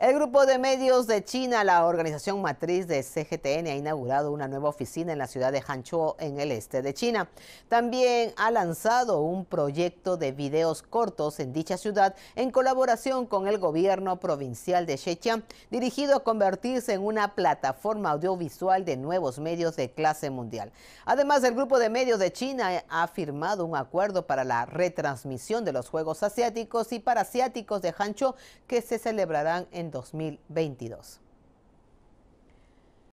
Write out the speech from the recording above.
El grupo de medios de China, la organización matriz de CGTN, ha inaugurado una nueva oficina en la ciudad de Hangzhou, en el este de China. También ha lanzado un proyecto de videos cortos en dicha ciudad en colaboración con el gobierno provincial de Shechiang, dirigido a convertirse en una plataforma audiovisual de nuevos medios de clase mundial. Además, el grupo de medios de China ha firmado un acuerdo para la retransmisión de los Juegos Asiáticos y Parasiáticos de Hangzhou que se celebrarán en 2022.